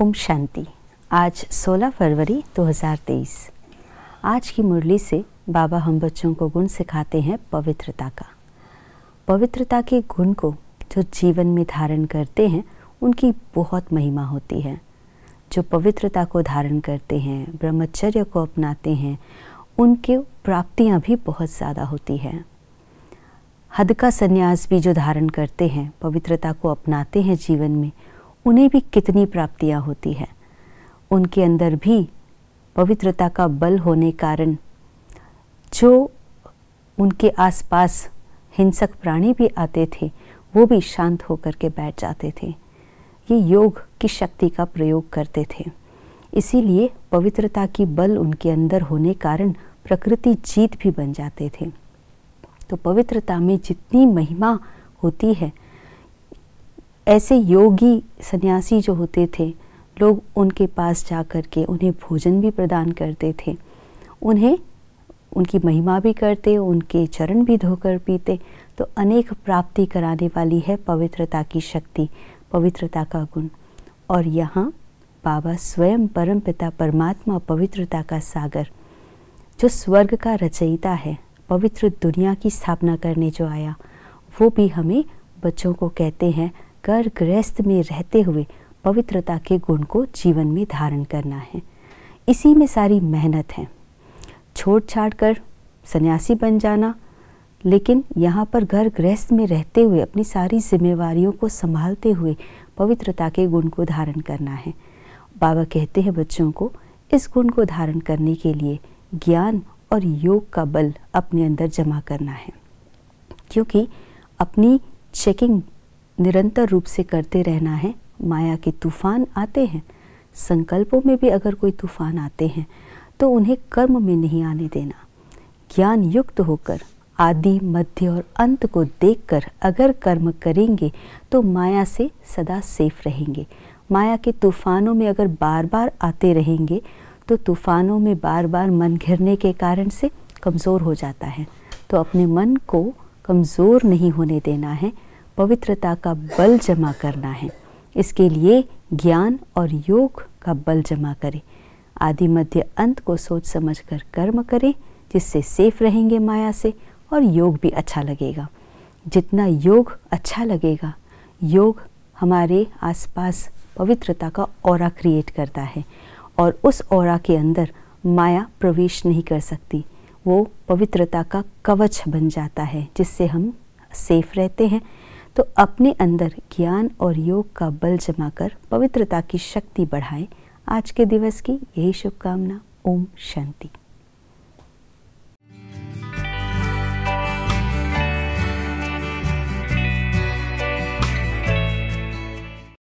ओम शांति आज 16 फरवरी 2023 आज की मुरली से बाबा हम बच्चों को गुण सिखाते हैं पवित्रता का पवित्रता के गुण को जो जीवन में धारण करते हैं उनकी बहुत महिमा होती है जो पवित्रता को धारण करते हैं ब्रह्मचर्य को अपनाते हैं उनके प्राप्तियां भी बहुत ज़्यादा होती हैं हद का संन्यास भी जो धारण करते हैं पवित्रता को अपनाते हैं जीवन में उन्हें भी कितनी प्राप्तियाँ होती हैं उनके अंदर भी पवित्रता का बल होने कारण जो उनके आसपास हिंसक प्राणी भी आते थे वो भी शांत होकर के बैठ जाते थे ये योग की शक्ति का प्रयोग करते थे इसीलिए पवित्रता की बल उनके अंदर होने कारण प्रकृति जीत भी बन जाते थे तो पवित्रता में जितनी महिमा होती है ऐसे योगी सन्यासी जो होते थे लोग उनके पास जा कर के उन्हें भोजन भी प्रदान करते थे उन्हें उनकी महिमा भी करते उनके चरण भी धोकर पीते तो अनेक प्राप्ति कराने वाली है पवित्रता की शक्ति पवित्रता का गुण और यहाँ बाबा स्वयं परम पिता परमात्मा पवित्रता का सागर जो स्वर्ग का रचयिता है पवित्र दुनिया की स्थापना करने जो आया वो भी हमें बच्चों को कहते हैं कर गृहस्थ में रहते हुए पवित्रता के गुण को जीवन में धारण करना है इसी में सारी मेहनत है छोड़ छाड़ कर सन्यासी बन जाना लेकिन यहाँ पर घर गृहस्थ में रहते हुए अपनी सारी जिम्मेवारियों को संभालते हुए पवित्रता के गुण को धारण करना है बाबा कहते हैं बच्चों को इस गुण को धारण करने के लिए ज्ञान और योग का बल अपने अंदर जमा करना है क्योंकि अपनी चेकिंग निरंतर रूप से करते रहना है माया के तूफान आते हैं संकल्पों में भी अगर कोई तूफान आते हैं तो उन्हें कर्म में नहीं आने देना ज्ञान युक्त होकर आदि मध्य और अंत को देखकर अगर कर्म करेंगे तो माया से सदा सेफ रहेंगे माया के तूफानों में अगर बार बार आते रहेंगे तो तूफानों में बार बार मन घिरने के कारण से कमज़ोर हो जाता है तो अपने मन को कमज़ोर नहीं होने देना है पवित्रता का बल जमा करना है इसके लिए ज्ञान और योग का बल जमा करें आदि मध्य अंत को सोच समझ कर कर्म करें जिससे सेफ रहेंगे माया से और योग भी अच्छा लगेगा जितना योग अच्छा लगेगा योग हमारे आसपास पवित्रता का और क्रिएट करता है और उस और के अंदर माया प्रवेश नहीं कर सकती वो पवित्रता का कवच बन जाता है जिससे हम सेफ रहते हैं तो अपने अंदर ज्ञान और योग का बल जमाकर पवित्रता की शक्ति बढ़ाएं आज के दिवस की यही शुभकामना ओम शांति